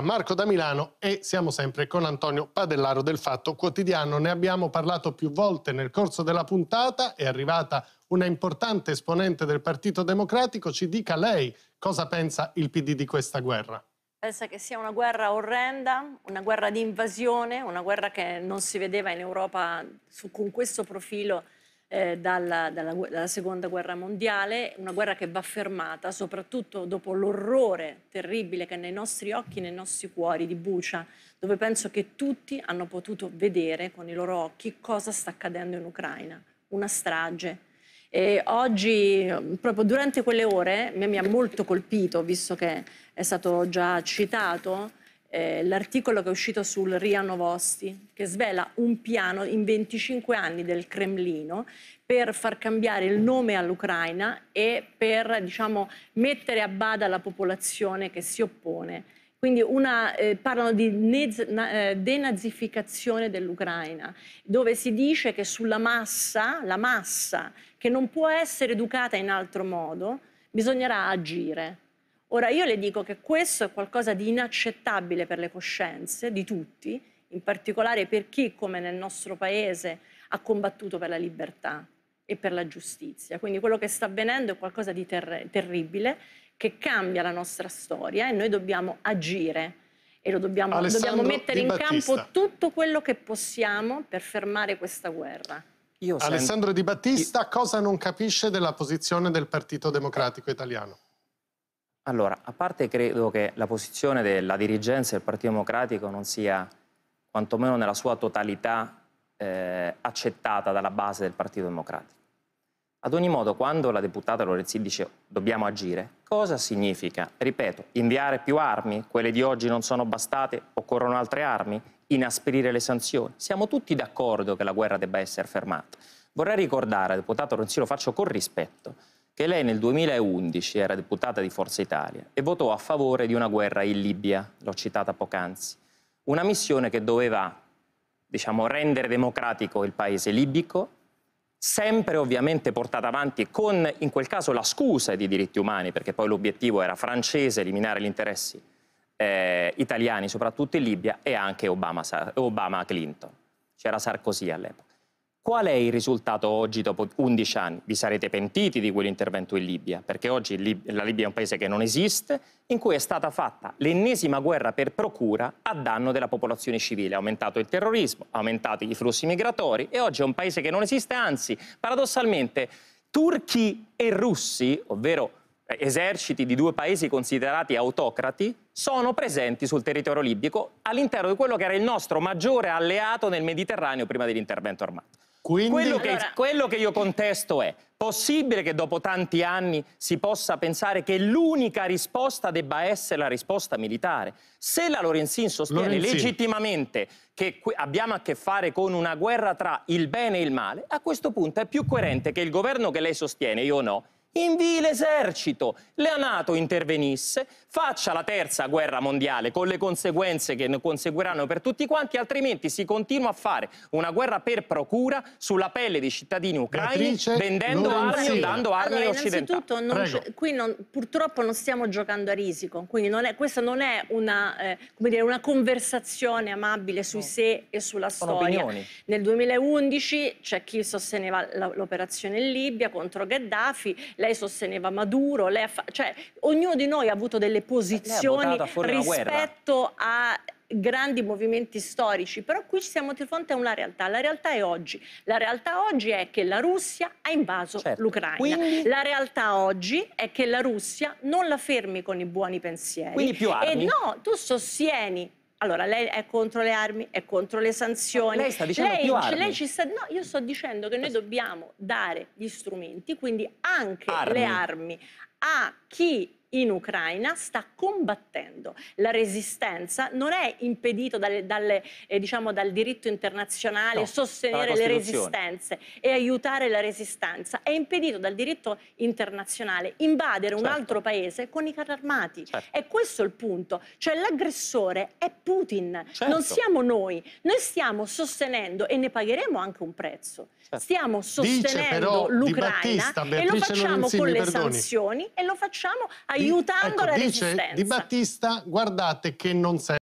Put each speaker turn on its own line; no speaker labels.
Marco da Milano e siamo sempre con Antonio Padellaro del Fatto Quotidiano. Ne abbiamo parlato più volte nel corso della puntata, è arrivata una importante esponente del Partito Democratico, ci dica lei cosa pensa il PD di questa guerra.
Pensa che sia una guerra orrenda, una guerra di invasione, una guerra che non si vedeva in Europa su, con questo profilo eh, dalla, dalla, dalla, seconda guerra mondiale, una guerra che va fermata soprattutto dopo l'orrore terribile che nei nostri occhi, nei nostri cuori di Bucia, dove penso che tutti hanno potuto vedere con i loro occhi cosa sta accadendo in Ucraina, una strage. E oggi, proprio durante quelle ore, mi ha molto colpito, visto che è stato già citato, eh, l'articolo che è uscito sul RIA Novosti, che svela un piano in 25 anni del Cremlino per far cambiare il nome all'Ucraina e per diciamo, mettere a bada la popolazione che si oppone. Quindi una, eh, parlano di nez, na, eh, denazificazione dell'Ucraina, dove si dice che sulla massa, la massa che non può essere educata in altro modo, bisognerà agire. Ora io le dico che questo è qualcosa di inaccettabile per le coscienze di tutti, in particolare per chi, come nel nostro Paese, ha combattuto per la libertà e per la giustizia. Quindi quello che sta avvenendo è qualcosa di ter- terribile che cambia la nostra storia e noi dobbiamo agire e lo dobbiamo, dobbiamo mettere in campo tutto quello che possiamo per fermare questa guerra. Io
Alessandro sento... Di Battista cosa non capisce della posizione del Partito Democratico Italiano? Allora, a parte credo che la posizione della dirigenza del Partito Democratico non sia, quantomeno nella sua totalità, eh, accettata dalla base del Partito Democratico. Ad ogni modo, quando la deputata Lorenzi dice dobbiamo agire, cosa significa? Ripeto, inviare più armi? Quelle di oggi non sono bastate? Occorrono altre armi? Inasprire le sanzioni? Siamo tutti d'accordo che la guerra debba essere fermata. Vorrei ricordare, deputato Lorenzi, lo faccio con rispetto, che lei nel 2011 era deputata di Forza Italia e votò a favore di una guerra in Libia, l'ho citata poc'anzi, una missione che doveva diciamo, rendere democratico il paese libico, sempre ovviamente portata avanti con in quel caso la scusa di diritti umani, perché poi l'obiettivo era francese, eliminare gli interessi eh, italiani, soprattutto in Libia, e anche Obama, Obama Clinton. C'era Sarkozy all'epoca. Qual è il risultato oggi dopo 11 anni? Vi sarete pentiti di quell'intervento in Libia, perché oggi la Libia è un paese che non esiste, in cui è stata fatta l'ennesima guerra per procura a danno della popolazione civile. Ha aumentato il terrorismo, ha aumentato i flussi migratori e oggi è un paese che non esiste, anzi, paradossalmente, turchi e russi, ovvero eserciti di due paesi considerati autocrati sono presenti sul territorio libico all'interno di quello che era il nostro maggiore alleato nel Mediterraneo prima dell'intervento armato. Quindi... Quello, che, quello che io contesto è possibile che dopo tanti anni si possa pensare che l'unica risposta debba essere la risposta militare? Se la Lorenzin sostiene Lorenzin. legittimamente che abbiamo a che fare con una guerra tra il bene e il male, a questo punto è più coerente che il governo che lei sostiene, io no, invii l'esercito, la Nato intervenisse, faccia la terza guerra mondiale con le conseguenze che ne conseguiranno per tutti quanti, altrimenti si continua a fare una guerra per procura sulla pelle dei cittadini ucraini, Beatrice vendendo Lorenzio. armi o dando armi allora, occidentali. Non,
qui non, purtroppo non stiamo giocando a risico, quindi non è, questa non è una, eh, dire, una conversazione amabile sui no. sé e sulla Sono storia. Opinioni. Nel 2011 c'è chi sosteneva l'operazione in Libia contro Gheddafi, lei sosteneva Maduro, lei fa... cioè ognuno di noi ha avuto delle posizioni rispetto a grandi movimenti storici, però qui siamo di fronte a una realtà, la realtà è oggi, la realtà oggi è che la Russia ha invaso certo. l'Ucraina, Quindi... la realtà oggi è che la Russia non la fermi con i buoni pensieri. Quindi più armi. E no, tu sostieni allora, lei è contro le armi, è contro le sanzioni. lei sta dicendo lei, più armi. Lei ci sta, no, io sto dicendo che noi dobbiamo dare gli strumenti, quindi anche armi. le armi a chi in Ucraina sta combattendo. La resistenza non è impedita dalle, dalle, eh, diciamo, dal diritto internazionale no, sostenere le resistenze e aiutare la resistenza, è impedito dal diritto internazionale invadere certo. un altro paese con i carri armati. Certo. E questo è il punto, cioè l'aggressore è Putin, certo. non siamo noi, noi stiamo sostenendo e ne pagheremo anche un prezzo. Certo. Stiamo sostenendo l'Ubattista, l'Ucraina e lo facciamo con le perdoni. sanzioni e lo facciamo
aiutando ecco, la dice resistenza. Di Battista, guardate che non serve.